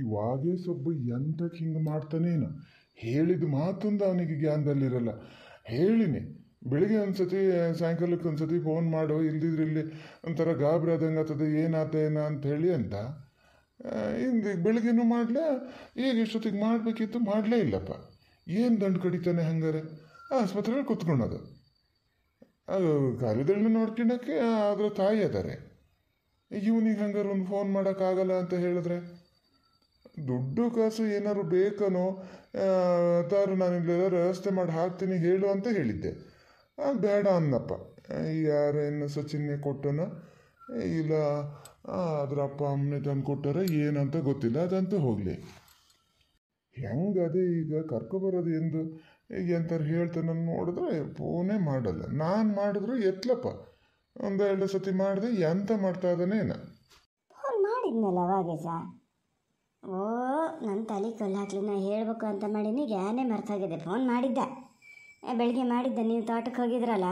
ಈ ಸೊಬ್ಬ ಎಂತಕ್ಕೆ ಹಿಂಗೆ ಮಾಡ್ತಾನೇನು ಹೇಳಿದ ಮಾತಂದು ಅವನಿಗೆ ಜ್ಞಾನದಲ್ಲಿರಲ್ಲ ಹೇಳಿನಿ ಬೆಳಿಗ್ಗೆ ಒಂದ್ಸತಿ ಸಾಯಂಕಾಲಕ್ಕೆ ಒಂದ್ಸತಿ ಫೋನ್ ಮಾಡು ಇಲ್ದಿದ್ರೆ ಇಲ್ಲಿ ಒಂಥರ ಗಾಬರಿ ಆದಂಗೆ ಆಗ್ತದೆ ಏನಾತ ಏನ ಅಂತ ಹೇಳಿ ಅಂತ ಇಂದ ಬೆಳಿಗ್ಗೆನೂ ಮಾಡಲ ಈಗ ಇಷ್ಟೊತ್ತಿಗೆ ಮಾಡಬೇಕಿತ್ತು ಮಾಡಲೇ ಇಲ್ಲಪ್ಪ ಏನು ದಂಡು ಕಡಿತಾನೆ ಹಂಗಾರೆ ಆಸ್ಪತ್ರೆಯಲ್ಲಿ ಕುತ್ಕೊಳೋದು ಅದು ಕಾರ್ಯದಲ್ಲಿ ಅದರ ತಾಯಿ ಅದಾರೆ ಇವನಿಗೆ ಹಂಗಾರೆ ಒಂದು ಫೋನ್ ಮಾಡೋಕ್ಕಾಗಲ್ಲ ಅಂತ ಹೇಳಿದ್ರೆ ದುಡ್ಡು ಕಾಸು ಏನಾದ್ರು ಬೇಕನೋ ತಾರು ನಾನು ಇಲ್ಲೆಲ್ಲ ವ್ಯವಸ್ಥೆ ಮಾಡಿ ಹಾಕ್ತೀನಿ ಹೇಳು ಅಂತ ಹೇಳಿದ್ದೆ ಬೇಡ ಅನ್ನಪ್ಪ ಯಾರೇನು ಸಚಿನ್ನೆ ಕೊಟ್ಟನ ಇಲ್ಲ ಅದ್ರ ಅಪ್ಪ ಅಮ್ಮನೇ ತಂದು ಕೊಟ್ಟಾರ ಏನಂತ ಗೊತ್ತಿಲ್ಲ ಅದಂತೂ ಹೋಗಲಿ ಅದೇ ಈಗ ಬರೋದು ಎಂದು ಈಗ ಎಂತಾರು ಹೇಳ್ತಾನೆ ನೋಡಿದ್ರೆ ಫೋನೇ ಮಾಡಲ್ಲ ನಾನು ಮಾಡಿದ್ರು ಎತ್ಲಪ್ಪ ಎರಡು ಸತಿ ಮಾಡಿದೆ ಎಂತ ಮಾಡ್ತಾ ಇದ್ದಾನೆ ಫೋನ್ ಓ ನನ್ನ ತಲೆ ಹಾಕ್ಲಿ ನಾ ಹೇಳಬೇಕು ಅಂತ ಮಾಡೀನಿ ಗ್ಯಾನೇ ಮರ್ತೋಗಿದ್ದೆ ಫೋನ್ ಮಾಡಿದ್ದೆ ಬೆಳಗ್ಗೆ ಮಾಡಿದ್ದೆ ನೀವು ತೋಟಕ್ಕೆ ಹೋಗಿದ್ರಲ್ಲ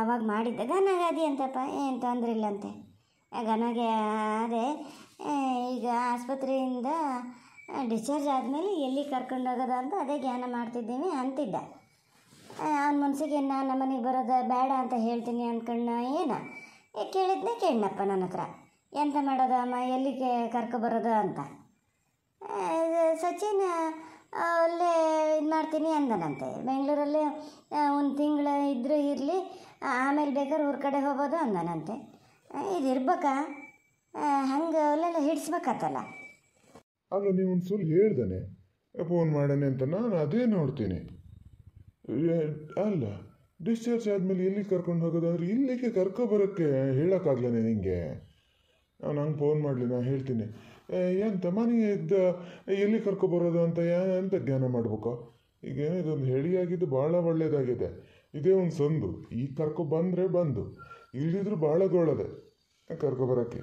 ಆವಾಗ ಮಾಡಿದ್ದೆ ಗನಾಗಾದಿ ಅಂತಪ್ಪ ಏನು ತೊಂದರೆ ಇಲ್ಲಂತೆ ಗನಗೆ ಅದೇ ಈಗ ಆಸ್ಪತ್ರೆಯಿಂದ ಡಿಸ್ಚಾರ್ಜ್ ಆದಮೇಲೆ ಎಲ್ಲಿ ಕರ್ಕೊಂಡು ಅಂತ ಅದೇ ಜ್ಞಾನ ಮಾಡ್ತಿದ್ದೀನಿ ಅಂತಿದ್ದೆ ಅವ್ನ ಮನ್ಸಿಗೆ ನಾನು ನಮ್ಮ ಮನೆಗೆ ಬರೋದು ಬೇಡ ಅಂತ ಹೇಳ್ತೀನಿ ಅಂದ್ಕೊಂಡ ಏನ ಕೇಳಿದ್ನೇ ಕೇಳಪ್ಪ ನನ್ನ ಹತ್ರ ಎಂತ ಮಾಡೋದಮ್ಮ ಅಮ್ಮ ಎಲ್ಲಿಗೆ ಕರ್ಕೊಬರೋದು ಅಂತ ಸಚಿನ್ ಅಲ್ಲೇ ಇದು ಮಾಡ್ತೀನಿ ಅಂದನಂತೆ ಬೆಂಗಳೂರಲ್ಲಿ ಒಂದು ತಿಂಗಳು ಇದ್ದರೂ ಇರಲಿ ಆಮೇಲೆ ಬೇಕಾದ್ರೆ ಊರ ಕಡೆ ಹೋಗೋದು ಅಂದನಂತೆ ಇದು ಇರ್ಬೇಕಾ ಹಂಗೆ ಅಲ್ಲೆಲ್ಲ ಹಿಡಿಸ್ಬೇಕಾತಲ್ಲ ಆಗ ನೀವು ಒಂದು ಸುಳ್ಳು ಹೇಳ್ದಾನೆ ಫೋನ್ ಮಾಡೋಣ ಅಂತ ನಾನು ಅದೇ ನೋಡ್ತೀನಿ ಅಲ್ಲ ಡಿಸ್ಚಾರ್ಜ್ ಆದಮೇಲೆ ಎಲ್ಲಿಗೆ ಕರ್ಕೊಂಡು ಹೋಗೋದು ಹೋಗೋದಾದ್ರೆ ಇಲ್ಲಿಗೆ ಕರ್ಕೊಬರೋಕ್ಕೆ ಹೇಳೋಕ್ಕಾಗಲೇ ನಿನಗೆ ನಾನು ಹಂಗೆ ಫೋನ್ ಮಾಡಲಿ ನಾನು ಹೇಳ್ತೀನಿ ಎಂತ ಮನೆಗೆ ಇದ್ದ ಎಲ್ಲಿ ಕರ್ಕೊಬರೋದು ಅಂತ ಎಂತ ಧ್ಯಾನ ಮಾಡಬೇಕು ಈಗ ಇದೊಂದು ಹೇಳಿಯಾಗಿದ್ದು ಭಾಳ ಒಳ್ಳೆಯದಾಗಿದೆ ಇದೇ ಒಂದು ಸಂದು ಈಗ ಕರ್ಕೊ ಬಂದರೆ ಬಂದು ಇಲ್ಲಿದ್ರು ಭಾಳ ಕರ್ಕೊ ಕರ್ಕೊಬರೋಕ್ಕೆ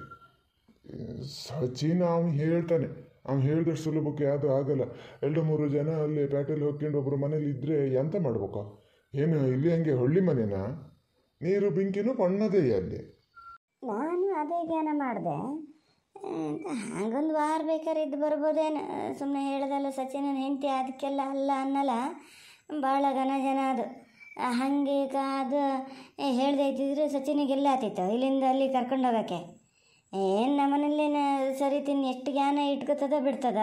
ಸಚಿನ್ ಅವ್ನು ಹೇಳ್ತಾನೆ ಅವ್ನು ಹೇಳಿದಷ್ಟು ಸುಲಭಕ್ಕೆ ಯಾವುದು ಆಗಲ್ಲ ಎರಡು ಮೂರು ಜನ ಅಲ್ಲಿ ಪ್ಯಾಟೆಲ್ ಹೋಗ್ಕೊಂಡು ಒಬ್ಬರು ಮನೇಲಿ ಇದ್ರೆ ಎಂತ ಮಾಡ್ಬೇಕು ಏನು ಇಲ್ಲಿ ಹಂಗೆ ಹಳ್ಳಿ ಮನೆನಾ ನೀರು ಬೆಂಕಿನೂ ಬಣ್ಣದೇ ಅಲ್ಲಿ ನಾನು ಅದೇ ಧ್ಯಾನ ಮಾಡಿದೆ ಹಂಗೊಂದು ವಾರ ಬೇಕಾದ್ರೆ ಇದ್ದು ಬರ್ಬೋದೇನು ಸುಮ್ಮನೆ ಹೇಳ್ದಲ್ಲ ಸಚಿನ ಹೆಂಡತಿ ಅದಕ್ಕೆಲ್ಲ ಅಲ್ಲ ಅನ್ನಲ್ಲ ಭಾಳ ಘನ ಜನ ಅದು ಹಾಗೆ ಈಗ ಅದು ಹೇಳ್ದೆ ಇದ್ದಿದ್ರೆ ಸಚಿನಿಗೆಲ್ಲ ಆತಿತ್ತು ಇಲ್ಲಿಂದ ಅಲ್ಲಿ ಕರ್ಕೊಂಡು ಹೋಗೋಕ್ಕೆ ಏನು ನಮ್ಮನೇಲಿನ ಸರಿ ತಿನ್ನು ಎಷ್ಟು ಜ್ಞಾನ ಇಟ್ಕೋತದ ಬಿಡ್ತದ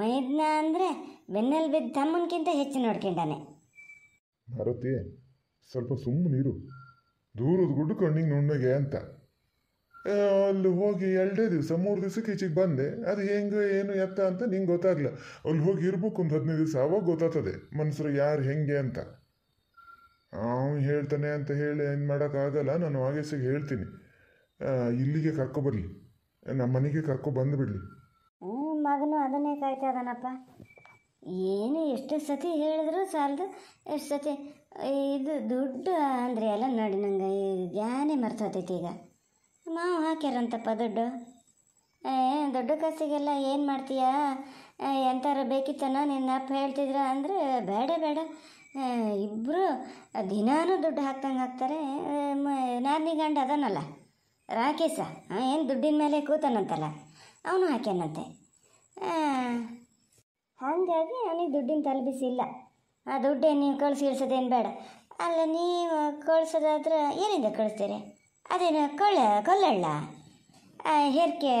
ಮೈದ್ನ ಅಂದರೆ ಬೆನ್ನಲ್ಲಿ ಬಿದ್ದ ತಮ್ಮನಕ್ಕಿಂತ ಹೆಚ್ಚು ನೋಡ್ಕೊಂಡಾನೆ ಭಾರತಿ ಸ್ವಲ್ಪ ನೀರು ದೂರದ ಗುಡ್ಡು ಕಣ್ಣಿಗೆ ನುಣ್ಣಗೆ ಅಂತ ಅಲ್ಲಿ ಹೋಗಿ ಎರಡೇ ದಿವಸ ಮೂರು ದಿವ್ಸಕ್ಕೆ ಈಚೆಗೆ ಬಂದೆ ಅದು ಹೆಂಗೆ ಏನು ಎತ್ತ ಅಂತ ನಿಂಗೆ ಗೊತ್ತಾಗ್ಲ ಅಲ್ಲಿ ಹೋಗಿ ಇರ್ಬೇಕು ಒಂದು ಹದಿನೈದು ದಿವಸ ಅವಾಗ ಗೊತ್ತಾಗ್ತದೆ ಮನುಷ್ಯರು ಯಾರು ಹೆಂಗೆ ಅಂತ ಅವನು ಹೇಳ್ತಾನೆ ಅಂತ ಹೇಳಿ ಏನು ಮಾಡೋಕ್ಕಾಗಲ್ಲ ನಾನು ಆಗೇಸಿಗೆ ಹೇಳ್ತೀನಿ ಇಲ್ಲಿಗೆ ಕರ್ಕೊ ಬರಲಿ ನಮ್ಮ ಮನೆಗೆ ಕರ್ಕೊ ಬಂದುಬಿಡ್ಲಿ ಹ್ಞೂ ಮಗನು ಅದನ್ನೇ ಕಾಯ್ತಾ ಅದನಪ್ಪ ಏನು ಎಷ್ಟು ಸತಿ ಹೇಳಿದ್ರು ಸಾಲದು ಎಷ್ಟು ಸತಿ ಇದು ದುಡ್ಡು ಅಂದರೆ ಎಲ್ಲ ನೋಡಿ ನಂಗೆ ಜ್ಞಾನೇ ಮರ್ತೋತೈತಿ ಈಗ ಮಾವು ಹಾಕ್ಯಾರಂತಪ್ಪ ದುಡ್ಡು ಏ ದೊಡ್ಡ ಕಾಸಿಗೆಲ್ಲ ಏನು ಮಾಡ್ತೀಯಾ ಎಂಥರ ಬೇಕಿತ್ತನ ನಿನ್ನ ಅಪ್ಪ ಹೇಳ್ತಿದ್ರ ಅಂದರೆ ಬೇಡ ಬೇಡ ಇಬ್ಬರು ದಿನಾನು ದುಡ್ಡು ಹಾಕ್ದಂಗೆ ಹಾಕ್ತಾರೆ ನಾನಿ ಗಂಡ ಅದನ್ನಲ್ಲ ರಾಕೇಶ ಏನು ದುಡ್ಡಿನ ಮೇಲೆ ಕೂತಾನಂತಲ್ಲ ಅವನು ಹಾಕ್ಯಾನಂತೆ ಹಾಗಾಗಿ ಅವನಿಗೆ ದುಡ್ಡಿನ ಇಲ್ಲ ಆ ದುಡ್ಡೇನು ನೀವು ಕಳಿಸಿ ಇಳಿಸೋದೇನು ಬೇಡ ಅಲ್ಲ ನೀವು ಕಳಿಸೋದಾದ್ರೆ ಏನಿದೆ ಕಳಿಸ್ತೀರಿ ಅದೇನು ಕಳ್ಳೆ ಕಲ್ಲಳ್ಳ ಹೇರ್ಕೆ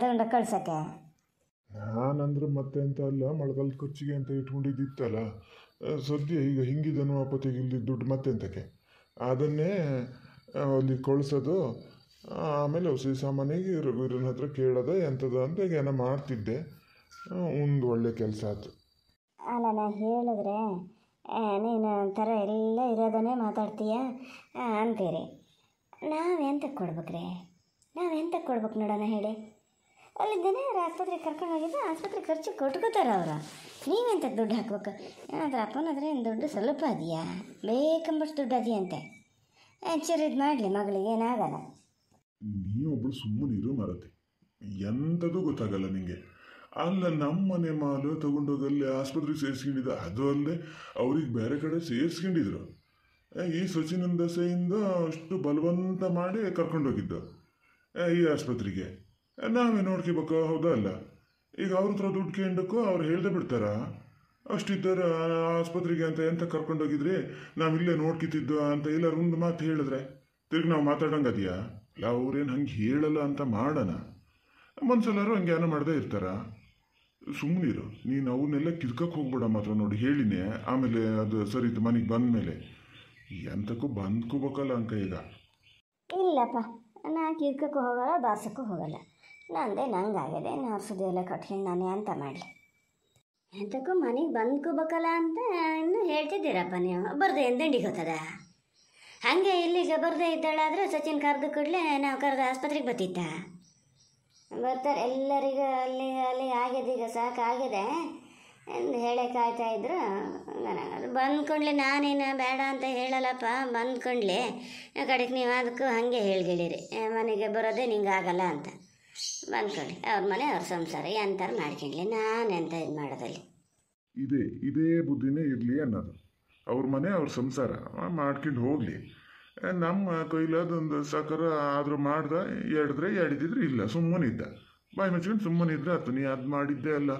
ತಗೊಂಡ ಕಳ್ಸಕ್ಕೆ ನಾನಂದ್ರೆ ಮತ್ತೆ ಅಂತ ಅಲ್ಲ ಮಳೆಗಾಲದ ಖರ್ಚಿಗೆ ಅಂತ ಇಟ್ಕೊಂಡಿದ್ದಿತ್ತಲ್ಲ ಸದ್ಯ ಈಗ ಹಿಂಗಿದನು ಅಪತಿಗೆ ಇಲ್ಲಿ ದುಡ್ಡು ಮತ್ತೆ ಅಂತಕ್ಕೆ ಅದನ್ನೇ ಅಲ್ಲಿ ಕಳ್ಸೋದು ಆಮೇಲೆ ಹೊಸ ಸಾಮಾನಿಗೆ ಇರೋನ ಹತ್ರ ಕೇಳೋದ ಎಂಥದ ಅಂತ ಏನೋ ಮಾಡ್ತಿದ್ದೆ ಒಂದು ಒಳ್ಳೆ ಕೆಲಸ ಆಯ್ತು ಅಲ್ಲ ನಾ ಹೇಳಿದ್ರೆ ನೀನು ಒಂಥರ ಎಲ್ಲ ಇರೋದನ್ನೇ ಮಾತಾಡ್ತೀಯ ಅಂತೀರಿ ನಾವೆಂತ ಕೊಡ್ಬೇಕ್ರೆ ನಾವೆಂತ ಕೊಡ್ಬೇಕು ನೋಡೋಣ ಹೇಳಿ ಅಲ್ಲಿ ದಿನ ಆಸ್ಪತ್ರೆಗೆ ಕರ್ಕೊಂಡು ಹೋಗಿದ್ದು ಆಸ್ಪತ್ರೆ ಖರ್ಚು ಕೊಟ್ಕೋತಾರ ಅವರು ನೀವೆಂತ ದುಡ್ಡು ಹಾಕ್ಬೇಕು ಏನಾದ್ರೂ ಅಪ್ಪನಾದ್ರೆ ಏನು ದುಡ್ಡು ಸ್ವಲ್ಪ ಅದೆಯಾ ಬೇಕಂಬಷ್ಟು ದುಡ್ಡು ಅದೆಯಂತೆ ಚೂರು ಇದು ಮಾಡಲಿ ಮಗಳಿಗೆ ಏನಾಗಲ್ಲ ನೀವೊಬ್ಬಳು ಸುಮ್ಮನೆ ಇರು ಮಾರತಿ ಎಂಥದ್ದು ಗೊತ್ತಾಗಲ್ಲ ನಿಮಗೆ ಅಲ್ಲ ನಮ್ಮ ಮನೆ ಮಾಲು ತಗೊಂಡೋಗಲ್ಲೇ ಆಸ್ಪತ್ರೆಗೆ ಸೇರಿಸ್ಕೊಂಡಿದ್ದ ಅದು ಅಲ್ಲದೆ ಅವ್ರಿಗೆ ಬೇರೆ ಕಡೆ ಸೇರಿಸ್ಕೊಂಡಿದ್ರು ಈ ಸಚಿನಂದ ದಸೆಯಿಂದ ಅಷ್ಟು ಬಲವಂತ ಮಾಡಿ ಕರ್ಕೊಂಡೋಗಿದ್ದು ಈ ಆಸ್ಪತ್ರೆಗೆ ನಾವೇ ನೋಡ್ಕೋಬೇಕು ಹೌದಾ ಅಲ್ಲ ಈಗ ಅವ್ರ ಹತ್ರ ದುಡ್ಡು ಕೇಂಡಕ್ಕೂ ಅವ್ರು ಹೇಳ್ದೆ ಬಿಡ್ತಾರ ಅಷ್ಟಿದ್ದರ ಆಸ್ಪತ್ರೆಗೆ ಅಂತ ಎಂತ ಕರ್ಕೊಂಡೋಗಿದ್ರಿ ನಾವು ಇಲ್ಲೇ ನೋಡ್ಕಿತಿದ್ದು ಅಂತ ಎಲ್ಲರೂ ಒಂದು ಮಾತು ಹೇಳಿದ್ರೆ ತಿರ್ಗಿ ನಾವು ಮಾತಾಡೋಂಗದೆಯಾ ಇಲ್ಲ ಅವ್ರೇನು ಹಂಗೆ ಹೇಳಲ್ಲ ಅಂತ ಮಾಡೋಣ ಮನ್ಸಲ್ಲಾರು ಹಂಗೆ ಏನೋ ಮಾಡದೇ ಇರ್ತಾರ ಸುಮ್ಮನಿರು ನೀನು ಅವನ್ನೆಲ್ಲ ಕಿರ್ಕಕ್ಕೆ ಹೋಗ್ಬೇಡ ಮಾತ್ರ ನೋಡಿ ಹೇಳಿನೇ ಆಮೇಲೆ ಅದು ಸರಿ ಮನೆಗೆ ಬಂದ ಮೇಲೆ ಎಂತಕ್ಕೂ ಬಂದ್ಕೋಬೇಕಲ್ಲ ಅಂಕ ಈಗ ಇಲ್ಲಪ್ಪ ನಾ ಕಿರ್ಕಕ್ಕೂ ಹೋಗಲ್ಲ ಬಾರ್ಸಕ್ಕೂ ಹೋಗಲ್ಲ ನಂದೇ ನಂಗಾಗಿದೆ ನಾರ್ಸೋದು ಎಲ್ಲ ಕಠಿಣ ನಾನೇ ಅಂತ ಮಾಡಲಿ ಎಂತಕ್ಕೂ ಮನೆಗೆ ಬಂದ್ಕೋಬೇಕಲ್ಲ ಅಂತ ಇನ್ನು ಹೇಳ್ತಿದ್ದೀರಪ್ಪ ನೀವು ಬರ್ದೇ ಎಂದಂಡಿಗೆ ಹೋಗ್ತದ ಹಾಗೆ ಇಲ್ಲಿಗೆ ಬರದೇ ಇದ್ದಾಳಾದರೆ ಸಚಿನ್ ಕರೆದು ಕೂಡಲೇ ನಾವು ಕರೆದು ಆಸ್ಪತ್ರೆಗೆ ಬರ್ತಿತ್ತ ಬರ್ತಾರೆ ಎಲ್ಲರಿಗೂ ಅಲ್ಲಿ ಅಲ್ಲಿ ಆಗಿದೆ ಈಗ ಸಾಕಾಗಿದೆ ಹೇಳೇ ಕಾಯ್ತಾ ಇದ್ರು ಅದು ಬಂದ್ಕೊಂಡ್ಲೆ ನಾನೇನು ಬೇಡ ಅಂತ ಹೇಳಲ್ಲಪ್ಪ ಬಂದ್ಕೊಂಡ್ಲೆ ಕಡೆಗೆ ನೀವು ಅದಕ್ಕೂ ಹಾಗೆ ಹೇಳ್ಗಿಳಿರಿ ಮನೆಗೆ ಬರೋದೇ ನಿಂಗೆ ಆಗಲ್ಲ ಅಂತ ಬಂದ್ಕೊಂಡ್ಲಿ ಅವ್ರ ಮನೆ ಅವ್ರ ಸಂಸಾರ ಎಂತಾರ ಮಾಡ್ಕೊಂಡ್ಲಿ ನಾನು ಎಂತ ಇದು ಮಾಡೋದಲ್ಲಿ ಇದೇ ಇದೇ ಬುದ್ಧಿನೇ ಇರಲಿ ಅನ್ನೋದು ಅವ್ರ ಮನೆ ಅವ್ರ ಸಂಸಾರ ಮಾಡ್ಕೊಂಡು ಹೋಗಲಿ ನಮ್ಮ ಕೈಲಾದೊಂದು ಸಕರ ಆದರೂ ಮಾಡ್ದ ಎಡ್ದ್ರೆ ಎಡ್ದಿದ್ರೆ ಇಲ್ಲ ಸುಮ್ಮನಿದ್ದ ಬಾಯ್ ಮೆಚ್ಕೊಂಡು ಸುಮ್ಮನೆ ಇದ್ರೆ ಆಯ್ತು ನೀ ಅದು ಮಾಡಿದ್ದೆ ಅಲ್ಲ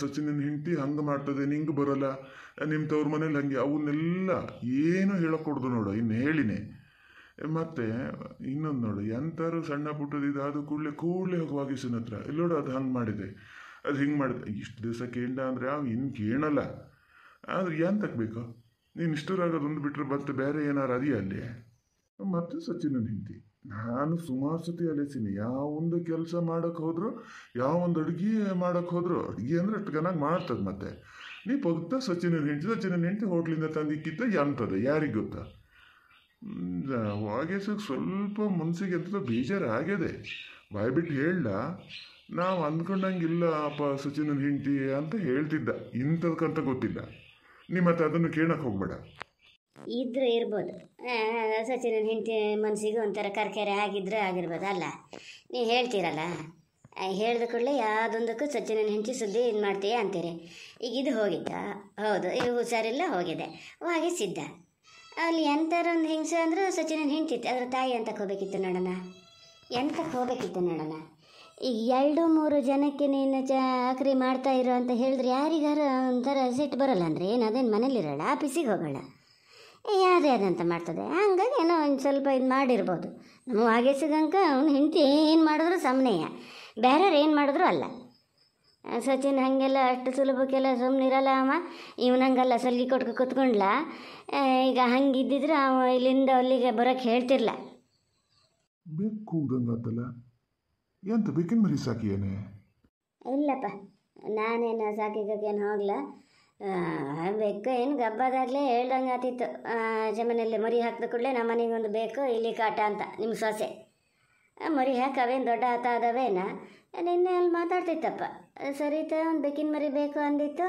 ಸಚಿನ್ ಹೆಂಡತಿ ಹಂಗೆ ಮಾಡ್ತದೆ ನಿಂಗೆ ಬರೋಲ್ಲ ನಿಮ್ಮ ತವ್ರ ಮನೇಲಿ ಹಂಗೆ ಅವನ್ನೆಲ್ಲ ಏನು ಹೇಳೋಕೊಡ್ದು ನೋಡು ಇನ್ನು ಹೇಳಿನೇ ಮತ್ತೆ ಇನ್ನೊಂದು ನೋಡು ಎಂತಾರು ಸಣ್ಣ ಪುಟ್ಟದ ಅದು ಕೂಡಲೇ ಕೂಡಲೇ ಹೋಗಿ ಹತ್ರ ಹತ್ರ ನೋಡು ಅದು ಹಂಗೆ ಮಾಡಿದೆ ಅದು ಹಿಂಗೆ ಮಾಡಿದೆ ಇಷ್ಟು ದಿವಸ ಕೇಂಡ ಅಂದರೆ ಅವು ಇನ್ನು ಕೇಳಲ್ಲ ಆದರೆ ಎಂತಕ್ಕೆ ಬೇಕು ನೀನು ಇಷ್ಟರಾಗೋದು ಒಂದು ಬಿಟ್ಟರೆ ಬಂತು ಬೇರೆ ಏನಾರು ಅದೇ ಅಲ್ಲಿ ಮತ್ತು ಸಚಿನನ ಹಿಂಡ್ತಿ ನಾನು ಸುಮಾರು ಸತಿ ಯಾವ ಒಂದು ಕೆಲಸ ಮಾಡೋಕ್ಕೆ ಹೋದ್ರು ಒಂದು ಅಡುಗೆ ಮಾಡೋಕೆ ಹೋದ್ರು ಅಡುಗೆ ಅಂದರೆ ಅಷ್ಟು ಚೆನ್ನಾಗಿ ಮಾಡ್ತದೆ ಮತ್ತೆ ನೀ ಪಗ್ತ ಸಚಿನ ಹೆಂಡತಿ ಸಚಿನ ಹೆಂಡ್ತಿ ಹೋಟ್ಲಿಂದ ತಂದಿಕ್ಕಿತ್ತ ಎಂಥದ್ದು ಯಾರಿಗೆ ಗೊತ್ತಾ ವಾಗೇಶಕ್ಕೆ ಸ್ವಲ್ಪ ಮನ್ಸಿಗೆ ಎಂಥದ್ದು ಬೇಜಾರು ಆಗಿದೆ ಬಾಯ್ಬಿಟ್ಟು ಹೇಳ ನಾವು ಇಲ್ಲ ಅಪ್ಪ ಸಚಿನ ಹೆಂಡತಿ ಅಂತ ಹೇಳ್ತಿದ್ದ ಇಂಥದ್ಕಂತ ಗೊತ್ತಿಲ್ಲ ನೀ ಮತ್ತೆ ಅದನ್ನು ಕೇಳೋಕೆ ಹೋಗ್ಬೇಡ ಇದ್ರೆ ಇರ್ಬೋದು ಸಚಿನ ಹೆಂಡತಿ ಮನಸ್ಸಿಗೆ ಒಂಥರ ಕರ್ಕರೆ ಆಗಿದ್ರೆ ಆಗಿರ್ಬೋದು ಅಲ್ಲ ನೀವು ಹೇಳ್ತೀರಲ್ಲ ಹೇಳಿದ ಕೂಡಲೇ ಯಾವುದೊಂದಕ್ಕೂ ಸಚಿನನ ಹೆಂಚಿ ಸುದ್ದಿ ಇದು ಮಾಡ್ತೀಯ ಅಂತೀರಿ ಈಗ ಇದು ಹೋಗಿದ್ದ ಹೌದು ಇವು ಹುಷಾರಿಲ್ಲ ಹೋಗಿದೆ ಹಾಗೆ ಸಿದ್ಧ ಅಲ್ಲಿ ಒಂದು ಹಿಂಸೆ ಅಂದರೂ ಸಚಿನ ಹೆಂಚಿತ್ತು ಅದ್ರ ತಾಯಿ ಅಂತಕ್ಕೆ ಹೋಗ್ಬೇಕಿತ್ತು ನೋಡೋಣ ಎಂತಕ್ಕೆ ಹೋಗಬೇಕಿತ್ತು ನೋಡೋಣ ಈಗ ಎರಡು ಮೂರು ಜನಕ್ಕೆ ನೀನು ಚಾಕರಿ ಮಾಡ್ತಾ ಇರೋ ಅಂತ ಹೇಳಿದ್ರೆ ಯಾರಿಗಾರ ಒಂಥರ ಸಿಟ್ಟು ಬರಲ್ಲ ಅಂದರೆ ಏನು ಅದೇನು ಮನೇಲಿರೋಲ್ಲ ಆಫೀಸಿಗೆ ಹೋಗೋಣ ಅಂತ ಮಾಡ್ತದೆ ಹಂಗಾಗಿ ಏನೋ ಒಂದು ಸ್ವಲ್ಪ ಇದು ಮಾಡಿರ್ಬೋದು ನಮ್ಮ ಹಾಗೆ ಸಿಗಂಕ ಅವ್ನು ಹೆಂಡತಿ ಏನು ಮಾಡಿದ್ರು ಸಮನೆಯ ಬೇರೆಯವ್ರು ಏನು ಮಾಡಿದ್ರು ಅಲ್ಲ ಸಚಿನ್ ಹಾಗೆಲ್ಲ ಅಷ್ಟು ಸುಲಭಕ್ಕೆಲ್ಲ ಇರಲ್ಲ ಅಮ್ಮ ಇವ್ನು ಹಂಗಲ್ಲ ಸಲ್ಗಿ ಕೊಟ್ಕೊ ಕೂತ್ಕೊಂಡ್ಲ ಈಗ ಹಂಗಿದ್ದಿದ್ರೆ ಅವ ಇಲ್ಲಿಂದ ಅಲ್ಲಿಗೆ ಬರೋಕ್ಕೆ ಹೇಳ್ತಿರ್ಲ ಇಲ್ಲಪ್ಪ ನಾನೇನು ಸಾಕಿಗೇನು ಹೋಗ್ಲ ಬೆಕ್ಕು ಏನು ಗಬ್ಬದಾಗಲೇ ಹೇಳ್ದಂಗೆ ಆತಿತ್ತು ಜಮನಲ್ಲಿ ಮರಿ ಹಾಕಿದ ಕೂಡಲೇ ನಮ್ಮ ಮನೆಗೆ ಒಂದು ಬೇಕು ಇಲ್ಲಿ ಕಾಟ ಅಂತ ನಿಮ್ಮ ಸೊಸೆ ಮರಿ ಹಾಕಿ ಅವೇನು ದೊಡ್ಡ ಆತ ಅದಾವೇನ ನಿನ್ನೆ ಅಲ್ಲಿ ಮಾತಾಡ್ತಿತ್ತಪ್ಪ ಸರಿತ ಒಂದು ಬೆಕ್ಕಿನ ಮರಿ ಬೇಕು ಅಂದಿತ್ತು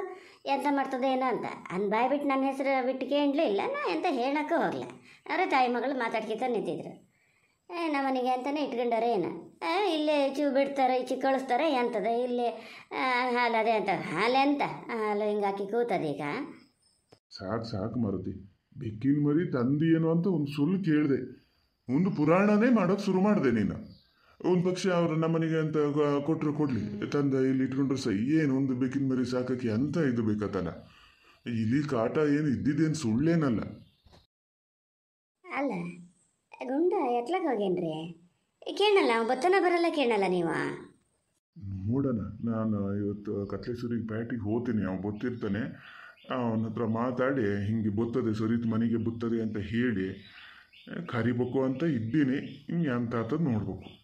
ಎಂತ ಮಾಡ್ತದೆ ಏನೋ ಅಂತ ಅಂದ್ ಬಾಯ್ಬಿಟ್ಟು ನನ್ನ ಹೆಸರು ಬಿಟ್ಟು ಇಲ್ಲ ನಾ ಎಂತ ಹೇಳೋಕ್ಕೂ ಹೋಗಲ್ಲ ಅವರೇ ತಾಯಿ ಮಗಳು ಮಾತಾಡ್ಕಿತ ನಿಂತಿದ್ರು ಮನೆಗೆ ಅಂತಲೇ ಇಟ್ಕೊಂಡಾರೆ ಏನು ಇಲ್ಲೇ ಚೂ ಬಿಡ್ತಾರೆ ಈಚೆ ಕಳಿಸ್ತಾರೆ ಎಂಥದ ಇಲ್ಲಿ ಹಾಲು ಅದೇ ಅಂತ ಹಾಲು ಎಂತ ಹಾಲು ಹಿಂಗೆ ಹಾಕಿ ಕೂತದೆ ಈಗ ಸಾಕು ಸಾಕು ಮರುತಿ ಬೆಕ್ಕಿನ ಮರಿ ತಂದಿ ಏನು ಅಂತ ಒಂದು ಸುಳ್ಳು ಕೇಳಿದೆ ಒಂದು ಪುರಾಣನೇ ಮಾಡೋಕೆ ಶುರು ಮಾಡಿದೆ ನೀನು ಒಂದು ಪಕ್ಷ ಅವರು ನಮ್ಮನೆಗೆ ಅಂತ ಕೊಟ್ಟರು ಕೊಡಲಿ ತಂದ ಇಲ್ಲಿ ಇಟ್ಕೊಂಡ್ರು ಸಹ ಏನು ಒಂದು ಬೆಕ್ಕಿನ ಮರಿ ಸಾಕಕ್ಕೆ ಅಂತ ಇದು ಬೇಕತ್ತಲ್ಲ ಇಲ್ಲಿ ಕಾಟ ಏನು ಇದ್ದಿದ್ದೇನು ಸುಳ್ಳೇನಲ್ಲ ಅಲ್ಲ ಗುಂಡ ಎತ್ಲಕ್ಕೆ ಹೋಗೇನ್ರಿ ಕೇಳಲ್ಲ ಬತ್ತನ ಬರಲ್ಲ ಕೇಳಲ್ಲ ನೀವು ನೋಡೋಣ ನಾನು ಇವತ್ತು ಕತ್ಲೇಶ್ವರಿಗೆ ಪ್ಯಾಟಿಗೆ ಹೋಗ್ತೀನಿ ಅವ್ನು ಗೊತ್ತಿರ್ತಾನೆ ಅವನ ಹತ್ರ ಮಾತಾಡಿ ಹಿಂಗೆ ಬುತ್ತದೆ ಸುರಿತು ಮನೆಗೆ ಬುತ್ತದೆ ಅಂತ ಹೇಳಿ ಕರಿಬೇಕು ಅಂತ ಇದ್ದೀನಿ ಹಿಂಗೆ ಅಂತ ನೋಡ್ಬೇಕು